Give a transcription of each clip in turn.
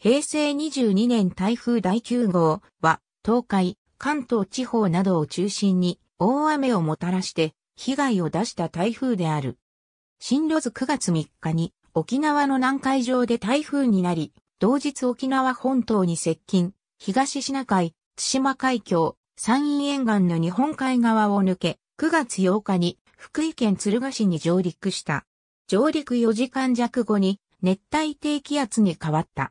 平成22年台風第9号は、東海、関東地方などを中心に大雨をもたらして被害を出した台風である。進路図9月3日に沖縄の南海上で台風になり、同日沖縄本島に接近、東シナ海、津島海峡、山陰沿岸の日本海側を抜け、9月8日に福井県鶴ヶ市に上陸した。上陸4時間弱後に熱帯低気圧に変わった。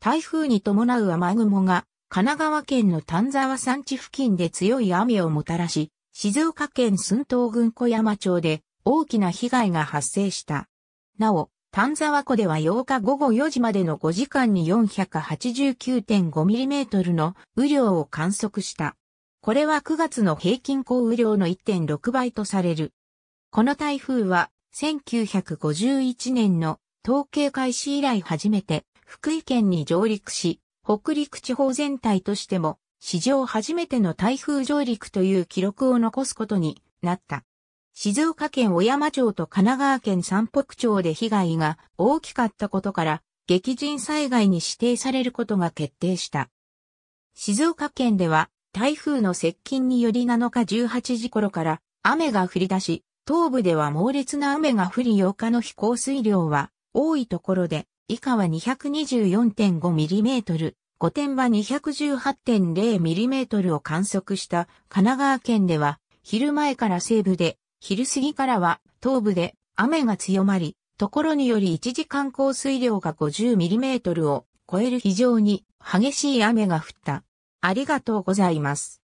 台風に伴う雨雲が神奈川県の丹沢山地付近で強い雨をもたらし、静岡県寸東郡小山町で大きな被害が発生した。なお、丹沢湖では8日午後4時までの5時間に 489.5mm の雨量を観測した。これは9月の平均降雨量の1.6倍とされる。この台風は1951年の統計開始以来初めて福井県に上陸し、北陸地方全体としても、史上初めての台風上陸という記録を残すことになった。静岡県小山町と神奈川県三北町で被害が大きかったことから、激甚災害に指定されることが決定した。静岡県では、台風の接近により7日18時頃から雨が降り出し、東部では猛烈な雨が降り8日の飛行水量は多いところで以下は 224.5mm、御殿場 218.0mm を観測した神奈川県では、昼前から西部で、昼過ぎからは東部で雨が強まり、ところにより1時間降水量が 50mm を超える非常に激しい雨が降った。ありがとうございます。